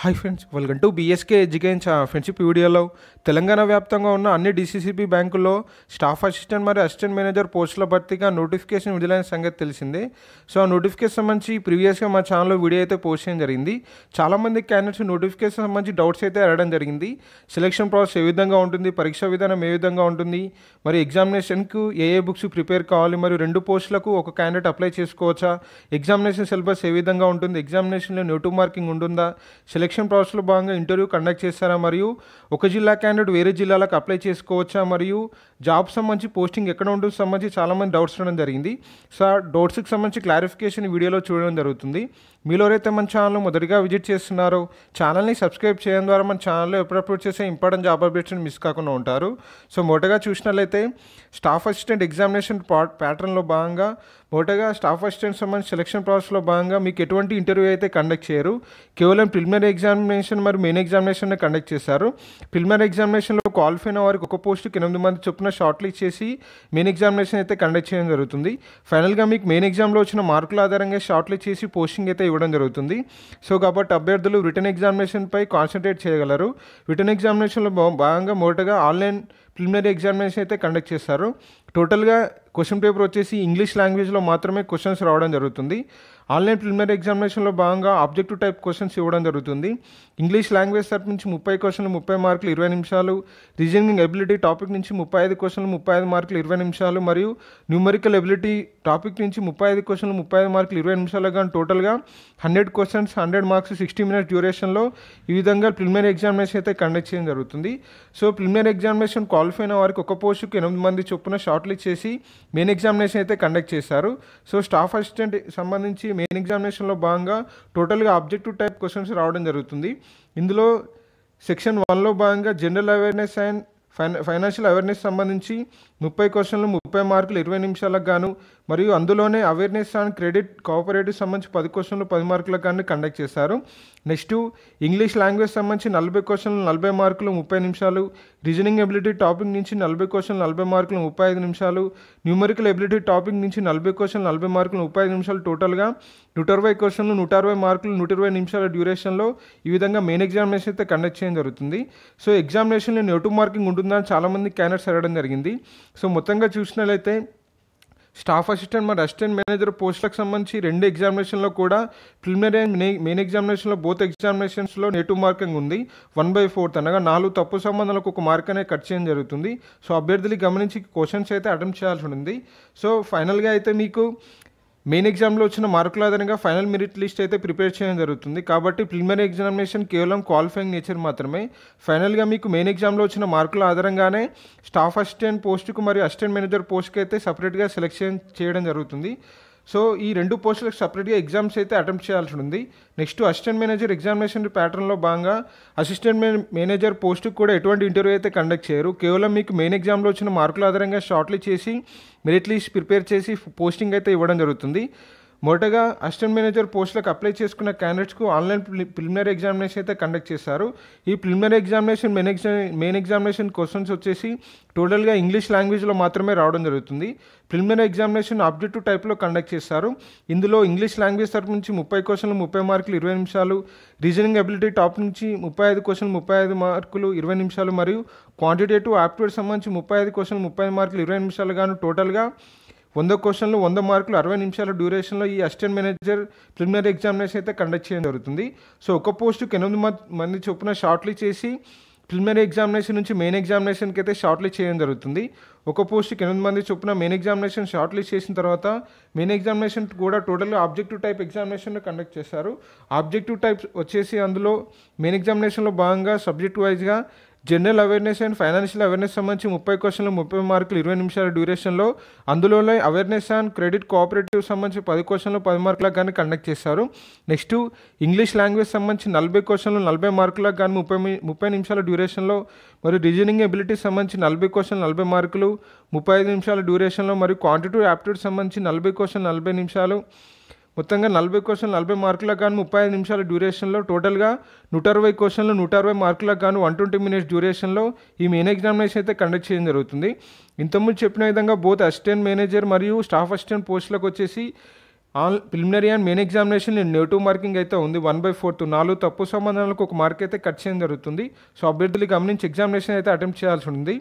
hi friends welcome to BSK education friendship వీడియోలో తెలంగాణ వ్యాప్తంగా ఉన్న అన్ని డీసీసీబీ బ్యాంకుల్లో స్టాఫ్ అసిస్టెంట్ మరియు అసిస్టెంట్ మేనేజర్ పోస్టుల భర్తీగా నోటిఫికేషన్ విడుదలైన సంగతి తెలిసిందే సో ఆ నోటిఫికేషన్ సంబంధించి ప్రీవియస్గా మా ఛానల్లో వీడియో అయితే పోస్ట్ చేయడం జరిగింది చాలామంది క్యాండిడేట్స్ నోటిఫికేషన్ సంబంధించి డౌట్స్ అయితే అడగడం జరిగింది సెలెక్షన్ ప్రాసెస్ ఏ విధంగా ఉంటుంది పరీక్ష విధానం ఏ విధంగా ఉంటుంది మరి ఎగ్జామినేషన్కు ఏ ఏ బుక్స్ ప్రిపేర్ కావాలి మరియు రెండు పోస్టులకు ఒక క్యాండిడేట్ అప్లై చేసుకోవచ్చా ఎగ్జామినేషన్ సిలబస్ ఏ విధంగా ఉంటుంది ఎగ్జామినేషన్లో నోటివ్ మార్కింగ్ ఉంటుందా సెలక్షన్ ప్రాసెస్లో భాగంగా ఇంటర్వ్యూ కండక్ట్ చేస్తారా మరియు ఒక జిల్లా క్యాండిడేట్ వేరే జిల్లాలకు అప్లై చేసుకోవచ్చా మరియు జాబ్ సంబంధించి పోస్టింగ్ ఎక్కడ ఉంటుంది సంబంధించి చాలామంది డౌట్స్ ఉండడం జరిగింది సో ఆ డౌట్స్కి సంబంధించి క్లారిఫికేషన్ వీడియోలో చూడడం జరుగుతుంది మీలో అయితే మన ఛానల్ మొదటిగా విజిట్ చేస్తున్నారో ఛానల్ని సబ్స్క్రైబ్ చేయడం ద్వారా మన ఛానల్లో ఎప్పుడప్పుడు చేసే ఇంపార్టెంట్ జాబ్ అప్డేట్స్ని మిస్ కాకుండా ఉంటారు సో మొదటగా చూసినట్లయితే స్టాఫ్ అసిస్టెంట్ ఎగ్జామినేషన్ ప్యాటర్న్లో భాగంగా మొదటగా స్టాఫ్ అసిస్టెంట్ సంబంధించి సెలక్షన్ ప్రాసెస్లో భాగంగా మీకు ఎటువంటి ఇంటర్వ్యూ అయితే కండక్ట్ చేయరు కేవలం ప్రిలిమినరీ ఎగ్జామినేషన్ మరియు మెయిన్ ఎగ్జామినేషన్ కండక్ట్ చేశారు ప్రిలిమినరీ ఎగ్జామినేషన్లో క్వాలిఫై అయిన వారికి ఒక పోస్టుకి ఎనిమిది మంది చొప్పున షార్ట్ లిస్ట్ చేసి మెయిన్ ఎగ్జామినేషన్ అయితే కండక్ట్ చేయడం జరుగుతుంది ఫైనల్గా మీకు మెయిన్ ఎగ్జామ్లో వచ్చిన మార్కుల ఆధారంగా షార్ట్ లిస్ట్ చేసి పోస్టింగ్ అయితే ఇవ్వడం జరుగుతుంది సో కాబట్టి అభ్యర్థులు రిటర్న్ ఎగ్జామినేషన్పై కాన్సన్ట్రేట్ చేయగలరు రిటర్న్ ఎగ్జామినేషన్లో భాగంగా మొదటగా ఆన్లైన్ ప్రిలిమినరీ ఎగ్జామినేషన్ అయితే కండక్ట్ చేస్తారు టోటల్గా క్వశ్చన్ పేపర్ వచ్చేసి ఇంగ్లీష్ లాంగ్వేజ్లో మాత్రమే క్వశ్చన్స్ రావడం జరుగుతుంది ఆన్లైన్ ప్రిలిమినరీ ఎగ్జామినేషన్లో భాగంగా ఆబ్జెక్టివ్ టైప్ క్వశ్చన్స్ ఇవ్వడం జరుగుతుంది ఇంగ్లీష్ లాంగ్వేజ్ తరపు నుంచి ముప్పై క్వశ్చన్లు ముప్పై మార్కులు ఇరవై నిమిషాలు రీజనింగ్ ఎబిలిటీ టాపిక్ నుంచి ముప్పై ఐదు క్వశ్చన్లు ముప్పై ఐదు మార్కులు ఇరవై నిమిషాలు మరియు న్యూమరికల్ ఎబిలిటీ టాపిక్ నుంచి ముప్పై ఐదు క్వశ్చన్లు ముప్పై ఐదు మార్కులు ఇరవై నిమిషాలు కానీ టోటల్గా hundred questions hundred marks sixty minutes డ్యూరేషన్లో ఈ విధంగా ప్రిలిమినరీ ఎగ్జామినేషన్ అయితే కండక్ట్ చేయడం జరుగుతుంది సో ప్రిలిమినరీ ఎగ్జామినేషన్ క్వాలిఫై అయిన వారికి ఒక పోస్టుకు ఎనిమిది మంది చొప్పున షార్ట్లిస్ట్ చేసి మెయిన్ ఎగ్జామినేషన్ అయితే కండక్ట్ చేశారు సో స్టాఫ్ అసిస్టెంట్ సంబంధించి మెయిన్ ఎగ్జామినేషన్లో భాగంగా టోటల్గా ఆబ్జెక్టివ్ టైప్ క్వశ్చన్స్ రావడం జరుగుతుంది ఇందులో సెక్షన్ వన్లో భాగంగా general awareness and financial awareness సంబంధించి ముప్పై క్వశ్చన్లు ముప్పై మార్కులు ఇరవై నిమిషాలకు గాను మరియు అందులోనే అవేర్నెస్ అండ్ క్రెడిట్ కోఆపరేటివ్ సంబంధించి పది క్వశ్చన్లు పది మార్కులకు కానీ కండక్ట్ చేశారు నెక్స్ట్ ఇంగ్లీష్ లాంగ్వేజ్ సంబంధించి నలభై క్వశ్చన్లు నలభై మార్కులు ముప్పై నిమిషాలు రీజనింగ్ ఎబిలిటీ టాపిక్ నుంచి నలభై క్వశ్చన్లు నలభై మార్కులు ముప్పై ఐదు నిమిషాలు న్యూమరికల్ ఎబిలిటీ టాపిక్ నుంచి నలభై క్వశ్చన్లు నలభై మార్కులు ముప్పై ఐదు నిమిషాలు టోటల్గా నూట అరవై క్వశ్చన్లు నూట అరవై మార్కులు నూట ఇరవై నిమిషాల డ్యూరేషన్లో ఈ విధంగా మెయిన్ ఎగ్జామినేషన్ అయితే కండక్ట్ చేయడం జరుగుతుంది సో ఎగ్జామినేషన్లో నెగిటివ్ మార్కింగ్ ఉంటుందని చాలామంది క్యాండిడేట్స్ అడగడం జరిగింది సో మొత్తంగా చూసినట్లయితే స్టాఫ్ అసిస్టెంట్ మరి అసిస్టెంట్ మేనేజర్ పోస్టులకు సంబంధించి రెండు ఎగ్జామినేషన్లో కూడా ప్రిలిమినరీ అండ్ మెయిన్ ఎగ్జామినేషన్లో బోత్ ఎగ్జామినేషన్స్లో నెగిటివ్ మార్కింగ్ ఉంది వన్ బై ఫోర్త్ అనగా నాలుగు తప్పు సంబంధాలకు ఒక మార్క్ అనేది కట్ చేయడం జరుగుతుంది సో అభ్యర్థులు గమనించి క్వశ్చన్స్ అయితే అటెంప్ట్ చేయాల్సి ఉంటుంది సో ఫైనల్గా అయితే మీకు మెయిన్ ఎగ్జామ్లో వచ్చిన మార్కుల ఆధారంగా ఫైనల్ మెరిట్ లిస్ట్ అయితే ప్రిపేర్ చేయడం జరుగుతుంది కాబట్టి ప్రిలిమినరీ ఎగ్జామినేషన్ కేవలం క్వాలిఫైయింగ్ నేచర్ మాత్రమే ఫైనల్గా మీకు మెయిన్ ఎగ్జామ్లో వచ్చిన మార్కుల ఆధారంగానే స్టాఫ్ అసిస్టెంట్ పోస్టుకు మరియు అసిస్టెంట్ మేనేజర్ పోస్ట్కి అయితే సపరేట్గా సెలెక్షన్ చేయడం జరుగుతుంది సో ఈ రెండు పోస్టులకు సపరేట్గా ఎగ్జామ్స్ అయితే అటెంప్ట్ చేయాల్సి ఉంది నెక్స్ట్ అసిస్టెంట్ మేనేజర్ ఎగ్జామినేషన్ ప్యాటర్న్లో భాగంగా అసిస్టెంట్ మేనేజర్ పోస్టుకు కూడా ఎటువంటి ఇంటర్వ్యూ అయితే కండక్ట్ చేయరు కేవలం మీకు మెయిన్ ఎగ్జామ్లో వచ్చిన మార్కుల ఆధారంగా షార్ట్లీ చేసి మెరిట్ లిస్ట్ ప్రిపేర్ చేసి పోస్టింగ్ అయితే ఇవ్వడం జరుగుతుంది మొదటగా అసిస్టెంట్ మేనేజర్ పోస్టులకు అప్లై చేసుకున్న క్యాండిడేట్స్కు ఆన్లైన్ ప్రిలిమినరీ ఎగ్జామినేషన్ అయితే కండక్ట్ చేశారు ఈ preliminary examination main exam main examination questions వచ్చేసి టోటల్గా ఇంగ్లీష్ లాంగ్వేజ్లో మాత్రమే రావడం జరుగుతుంది ప్రిలిమినరీ ఎగ్జామినేషన్ ఆబ్జెక్టివ్ టైప్లో కండక్ట్ చేస్తారు ఇందులో ఇంగ్లీష్ లాంగ్వేజ్ తరపు నుంచి ముప్పై క్వశ్చన్లు ముప్పై మార్కులు ఇరవై నిమిషాలు రీజనింగ్ అబిలిటీ టాప్ నుంచి ముప్పై ఐదు క్వశ్చన్లు ముప్పై ఐదు మార్కులు ఇరవై నిమిషాలు మరియు క్వాంటిటేటివ్ ఆప్టిట్యూడ్ సంబంధించి ముప్పై ఐదు క్వశ్చన్లు ముప్పై మార్కులు ఇరవై నిమిషాలు గాను టోటల్గా వంద క్వశ్చన్లు వంద మార్కులు అరవై నిమిషాల డ్యూరేషన్లో ఈ అసిస్టెంట్ మేనేజర్ ప్రిలిమినరీ ఎగ్జామినేషన్ అయితే కండక్ట్ చేయడం జరుగుతుంది సో ఒక పోస్టుకి ఎనిమిది మంది చొప్పున షార్ట్లీ చేసి ప్రిలిమినరీ ఎగ్జామినేషన్ నుంచి మెయిన్ ఎగ్జామినేషన్కి అయితే షార్ట్లీ చేయడం జరుగుతుంది ఒక పోస్ట్కి ఎనిమిది మంది చొప్పున మెయిన్ ఎగ్జామినేషన్ షార్ట్లీ చేసిన తర్వాత మెయిన్ ఎగ్జామినేషన్ కూడా total objective type examination conduct చేస్తారు ఆబ్జెక్టివ్ టైప్ వచ్చేసి అందులో మెయిన్ ఎగ్జామినేషన్లో భాగంగా సబ్జెక్ట్ వైజ్గా general awareness and financial awareness సంబంధించి ముప్పై క్వశ్చన్లు ముప్పై మార్కులు ఇరవై నిమిషాల డ్యూరేషన్లో అందులోనే అవేర్నెస్ అండ్ క్రెడిట్ కోఆపరేటివ్ సంబంధించి పది క్వశ్చన్లు పది మార్కులకు కానీ కండక్ట్ చేశారు నెక్స్ట్ ఇంగ్లీష్ లాంగ్వేజ్ సంబంధించి నలభై క్వశ్చన్లు నలభై మార్కులకు కానీ ముప్పై ముప్పై నిమిషాల డ్యూరేషన్లో మరియు రీజనింగ్ ఎబిలిటీ సంబంధించి నలభై క్వశ్చన్లు నలభై మార్కులు ముప్పై ఐదు నిమిషాల డ్యూరేషన్లో మరియు క్వాంటిటీ యాప్టిట్యూడ్ సంబంధించి నలభై క్వశ్చన్ నలభై నిమిషాలు మొత్తంగా నలభై క్వశ్చన్లు నలభై మార్కులకు కానీ ముప్పై ఐదు నిమిషాల డ్యూరేషన్లో టోటల్గా నూట అరవై క్వశ్చన్లు నూట అరవై మార్కులకు కానీ వన్ ట్వంటీ మినిట్స్ డ్యూరేషన్లో ఈ మెయిన్ ఎగ్జామినేషన్ అయితే కండక్ట్ చేయడం జరుగుతుంది ఇంతకుముందు చెప్పిన విధంగా బోత్ అసిస్టెంట్ మేనేజర్ మరియు స్టాఫ్ అసిస్టెంట్ పోస్టులకు వచ్చేసి on preliminary and main examination negative marking అయితే ఉంది వన్ బై ఫోర్త్ నాలుగు తప్పు సంబంధాలకు ఒక మార్క్ అయితే కట్ చేయడం జరుగుతుంది సో అభ్యర్థులు గమనించి ఎగ్జామినేషన్ అయితే అటెంప్ట్ చేయాల్సి ఉంది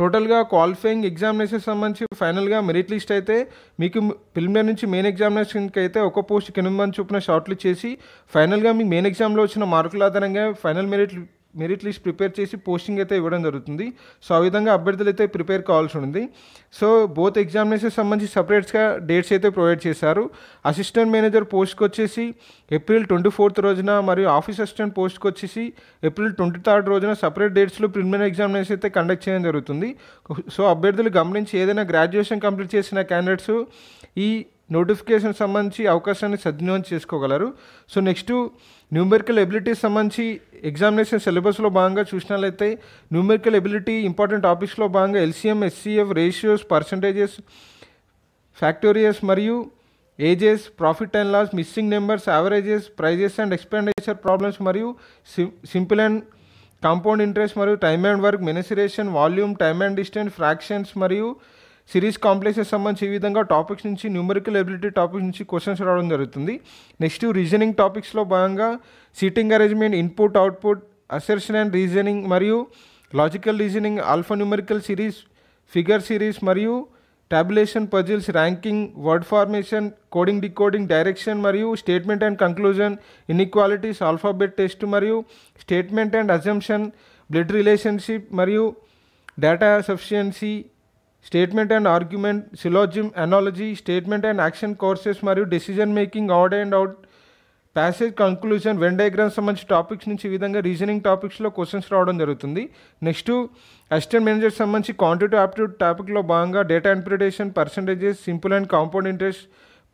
టోటల్గా క్వాలిఫైయింగ్ ఎగ్జామినేషన్ సంబంధించి ఫైనల్గా మెరిట్ లిస్ట్ అయితే మీకు ప్రిలిమినరీ నుంచి మెయిన్ ఎగ్జామినేషన్కి అయితే ఒక పోస్ట్ కింద మంది చొప్పున షార్ట్లు చేసి ఫైనల్గా మీ మెయిన్ ఎగ్జామ్లో వచ్చిన మార్కుల ఆధారంగా final merit merit list prepare చేసి పోస్టింగ్ అయితే ఇవ్వడం జరుగుతుంది సో ఆ విధంగా అభ్యర్థులు అయితే ప్రిపేర్ కావాల్సి ఉంది సో బోత్ ఎగ్జామినేషన్ సంబంధించి సపరేట్స్గా డేట్స్ అయితే ప్రొవైడ్ చేశారు అసిస్టెంట్ మేనేజర్ పోస్ట్కి వచ్చేసి ఏప్రిల్ ట్వంటీ ఫోర్త్ రోజున మరియు ఆఫీస్ అసిస్టెంట్ పోస్ట్కి వచ్చేసి ఏప్రిల్ ట్వంటీ థర్డ్ రోజున సపరేట్ డేట్స్లో ప్రిలిమినరీ ఎగ్జామినేషన్ అయితే కండక్ట్ చేయడం జరుగుతుంది సో అభ్యర్థులు గమనించి ఏదైనా గ్రాడ్యుయేషన్ కంప్లీట్ చేసిన క్యాండిడేట్స్ ఈ నోటిఫికేషన్ సంబంధించి అవకాశాన్ని సద్వినియోగం చేసుకోగలరు సో నెక్స్ట్ న్యూమెరికల్ ఎబిలిటీస్ సంబంధించి ఎగ్జామినేషన్ సిలబస్లో భాగంగా చూసినట్లయితే న్యూమెరికల్ ఎబిలిటీ ఇంపార్టెంట్ టాపిక్స్లో భాగంగా ఎల్సీఎం ఎస్సీఎఫ్ రేషియోస్ పర్సంటేజెస్ ఫ్యాక్టోరియస్ మరియు ages profit and loss missing numbers averages prices and expenditure problems మరియు సింపుల్ అండ్ కాంపౌండ్ ఇంట్రెస్ట్ మరియు time and work మెనసిరేషన్ volume time and distance fractions మరియు సిరీస్ కాంప్లెక్సెస్ సంబంధించి ఈ విధంగా టాపిక్స్ నుంచి న్యూమరికల్ ఎబిలిటీ టాపిక్స్ నుంచి క్వశ్చన్స్ రావడం జరుగుతుంది నెక్స్ట్ రీజనింగ్ టాపిక్స్లో భాగంగా seating arrangement input output assertion and reasoning మరియు logical reasoning alpha numerical series figure series మరియు tabulation puzzles ranking word formation coding decoding direction మరియు statement and conclusion inequalities alphabet test మరియు statement and assumption blood relationship మరియు data sufficiency statement and argument syllogism analogy statement and action courses మరియు decision making out and out passage conclusion Venn diagram సంబంధించిన topics నుంచి ఈ విధంగా reasoning టాపిక్స్లో questions రావడం జరుగుతుంది నెక్స్ట్ అసిస్టెంట్ మేనేజర్ సంబంధించి క్వాంటిటీ ఆప్టిట్యూడ్ టాపిక్లో భాగంగా data interpretation percentages simple and compound interest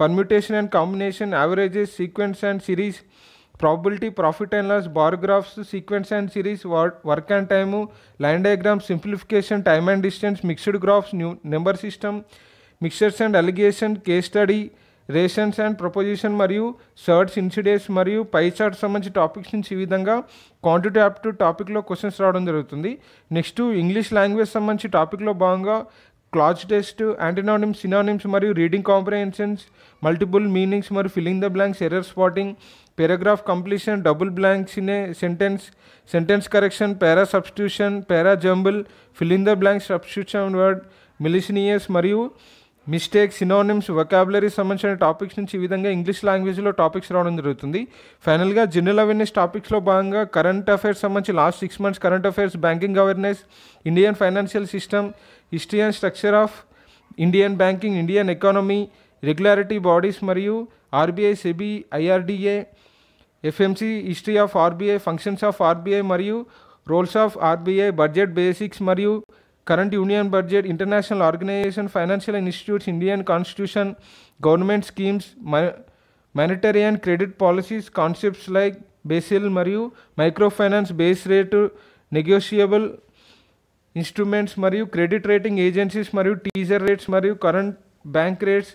permutation and combination averages sequence and series probability profit and loss bar graphs sequence and series work and time line diagram simplification time and distance mixed graphs new number system mixers and alligation case study ratios and proportion మరియు surds incidents మరియు pie chart సంబంధించి topics నుంచి ఈ విధంగా quantity aptitude టాపిక్లో questions రావడం జరుగుతుంది next English language సంబంధించి టాపిక్లో భాగంగా క్లాజ్ టెస్ట్ యాంటీనానిమ్స్ సినానిమ్స్ మరియు రీడింగ్ కాంప్రహెన్షన్స్ మల్టిపుల్ మీనింగ్స్ మరియు filling the blanks error spotting paragraph completion double blanks in a sentence sentence correction para substitution para jumble filling the blanks substitution word miscellaneous మరియు mistake synonyms vocabulary సంబంధించిన topics నుంచి ఈ విధంగా English లాంగ్వేజ్లో topics రావడం జరుగుతుంది ఫైనల్గా జనరల్ అవేర్నెస్ టాపిక్స్లో భాగంగా కరెంట్ అఫైర్స్ సంబంధించి last six months current affairs banking awareness Indian financial system history and structure of Indian banking Indian economy regulatory bodies మరియు RBI SEBI IRDA FMC history of RBI functions of RBI మరియు roles of RBI budget basics మరియు union budget international organization financial financial Indian Indian government schemes schemes, monetary credit policies concepts like Basel మరియు microfinance base rate negotiable instruments మరియు credit rating agencies మరియు teaser rates మరియు current bank rates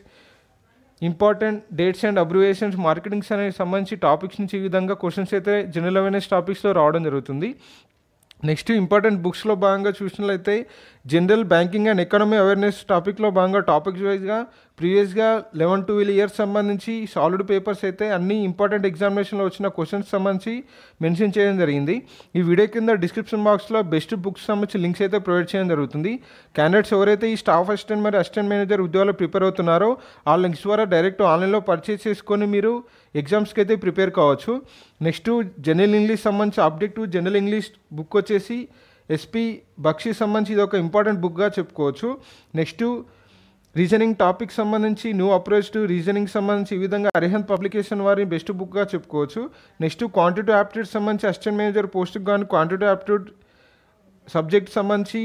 important dates and abbreviations marketings అనే సంబంధించి topics నుంచి ఈ విధంగా questions అయితే జనరల్ అవేర్నెస్ టాపిక్స్లో రావడం జరుగుతుంది నెక్స్ట్ ఇంపార్టెంట్ బుక్స్లో భాగంగా చూసినట్లయితే general banking and economy awareness టాపిక్లో భాగంగా టాపిక్స్ వైజ్గా ప్రీవియస్గా లెవెన్ ట్వెల్వ్ ఇయర్స్ సంబంధించి సాలిడ్ పేపర్స్ అయితే అన్ని ఇంపార్టెంట్ ఎగ్జామినేషన్లో వచ్చిన క్వశ్చన్స్ సంబంధించి మెన్షన్ చేయడం జరిగింది ఈ వీడియో కింద డిస్క్రిప్షన్ బాక్స్లో బెస్ట్ బుక్స్ సంబంధించి లింక్స్ అయితే ప్రొవైడ్ చేయడం జరుగుతుంది క్యాండిడేట్స్ ఎవరైతే ఈ స్టాఫ్ అసిస్టెంట్ మరియు అసిస్టెంట్ మేనేజర్ ఉద్యోగాలు ప్రిపేర్ అవుతున్నారో ఆ లింక్స్ ద్వారా డైరెక్ట్ ఆన్లైన్లో పర్చేస్ చేసుకొని మీరు ఎగ్జామ్స్కి అయితే ప్రిపేర్ కావచ్చు నెక్స్ట్ జనరల్ ఇంగ్లీష్ సంబంధించి టు జనరల్ ఇంగ్లీష్ బుక్ వచ్చేసి ఎస్పి బక్షి సంబంధించి ఇది ఒక ఇంపార్టెంట్ బుక్గా చెప్పుకోవచ్చు నెక్స్ట్ రీజనింగ్ టాపిక్ సంబంధించి న్యూ అప్రోచ్ టు రీజనింగ్ సంబంధించి ఈ విధంగా అరిహంత్ పబ్లికేషన్ వారి బెస్ట్ బుక్గా చెప్పుకోవచ్చు నెక్స్ట్ క్వాంటిటీ యాప్ట్యూడ్ సంబంధించి అసిస్టెంట్ మేనేజర్ పోస్ట్కి కానీ క్వాంటిటీ యాప్ట్యూడ్ సబ్జెక్ట్ సంబంధించి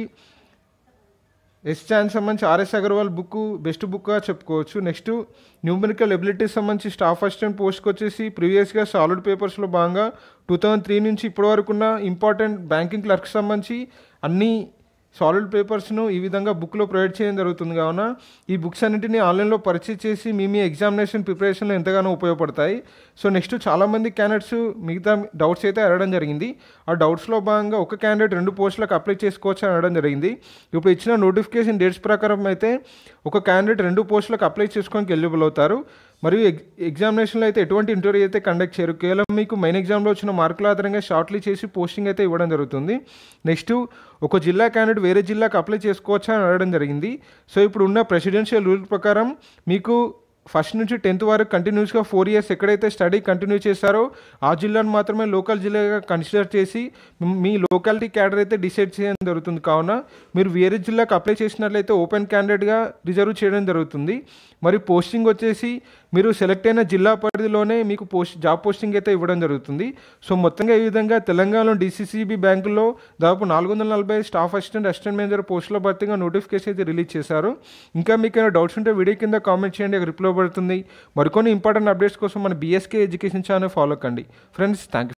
ఎస్ చాన్ సంబంధించి ఆర్ఎస్ అగర్వాల్ బుక్ బెస్ట్ బుక్గా చెప్పుకోవచ్చు నెక్స్ట్ న్యూమెరికల్ ఎబిలిటీస్ సంబంధించి స్టాఫ్ అసిస్టెంట్ పోస్ట్కి వచ్చేసి ప్రీవియస్గా సాలిడ్ పేపర్స్లో భాగంగా టూ థౌజండ్ త్రీ నుంచి ఇప్పటివరకు ఉన్న ఇంపార్టెంట్ బ్యాంకింగ్ క్లర్క్ సంబంధించి అన్నీ సాలిడ్ పేపర్స్ను ఈ విధంగా బుక్లో ప్రొవైడ్ చేయడం జరుగుతుంది కావున ఈ బుక్స్ అన్నింటినీ ఆన్లైన్లో పర్చేజ్ చేసి మీ మీ ఎగ్జామినేషన్ ప్రిపరేషన్లో ఎంతగానో ఉపయోగపడతాయి సో నెక్స్ట్ చాలామంది క్యాండిడేట్స్ మిగతా డౌట్స్ అయితే అడగడం జరిగింది ఆ డౌట్స్లో భాగంగా ఒక క్యాండిడేట్ రెండు పోస్టులకు అప్లై చేసుకోవచ్చు అని అడగడం జరిగింది ఇప్పుడు ఇచ్చిన నోటిఫికేషన్ డేట్స్ ప్రకారం అయితే ఒక క్యాండిడేట్ రెండు పోస్టులకు అప్లై చేసుకోవడానికి ఎలిజిబుల్ అవుతారు మరియు ఎగ్జామినేషన్లో అయితే ఎటువంటి ఇంటర్వ్యూ అయితే కండక్ట్ చేయరు కేవలం మీకు మెయిన్ ఎగ్జామ్లో వచ్చిన మార్కుల ఆధారంగా షార్ట్లీ చేసి పోస్టింగ్ అయితే ఇవ్వడం జరుగుతుంది నెక్స్ట్ ఒక జిల్లా క్యాండిడేట్ వేరే జిల్లాకు అప్లై చేసుకోవచ్చా అని అడగడం జరిగింది సో ఇప్పుడు ఉన్న ప్రెసిడెన్షియల్ రూల్ ప్రకారం మీకు ఫస్ట్ నుంచి టెన్త్ వరకు కంటిన్యూస్గా ఫోర్ ఇయర్స్ ఎక్కడైతే స్టడీ కంటిన్యూ చేశారో ఆ జిల్లాను మాత్రమే లోకల్ జిల్లాగా కన్సిడర్ చేసి మీ లోకాలిటీ క్యాడర్ అయితే డిసైడ్ చేయడం జరుగుతుంది కావున మీరు వేరే జిల్లాకు అప్లై చేసినట్లయితే ఓపెన్ క్యాండిడేట్గా రిజర్వ్ చేయడం జరుగుతుంది మరి పోస్టింగ్ వచ్చేసి మీరు సెలెక్ట్ అయిన జిల్లా పరిధిలోనే మీకు పోస్ట్ జాబ్ పోస్టింగ్ అయితే ఇవ్వడం జరుగుతుంది సో మొత్తంగా ఈ విధంగా తెలంగాణలో డీసీసీబీ బ్యాంకుల్లో దాదాపు నాలుగు వందల నలభై స్టాఫ్ అసిస్టెంట్ అసిస్టెంట్ మేనేజర్ పోస్టుల భర్తీగా నోటిఫికేషన్ అయితే రిలీజ్ చేశారు ఇంకా మీకు ఏమైనా డౌట్స్ ఉంటే వీడియో కింద కామెంట్ చేయండి రిప్లై పడుతుంది మరికొన్ని ఇంపార్టెంట్ అప్డేట్స్ కోసం మన బీఎస్కే ఎడ్యుకేషన్ ఛానల్ ఫాలో కండి ఫ్రెండ్స్ థ్యాంక్